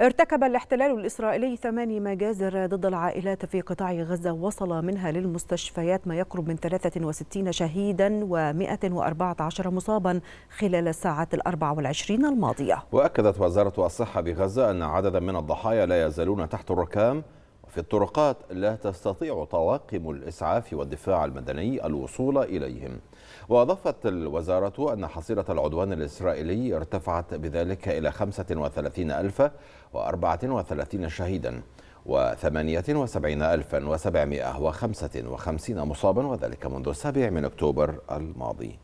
ارتكب الاحتلال الإسرائيلي ثماني مجازر ضد العائلات في قطاع غزة وصل منها للمستشفيات ما يقرب من 63 شهيدا و114 مصابا خلال الساعات الأربع والعشرين الماضية وأكدت وزارة الصحة بغزة أن عددا من الضحايا لا يزالون تحت الركام في الطرقات لا تستطيع طواقم الإسعاف والدفاع المدني الوصول إليهم وأضافت الوزارة أن حصيلة العدوان الإسرائيلي ارتفعت بذلك إلى 35034 شهيدا و78755 مصابا وذلك منذ السابع من أكتوبر الماضي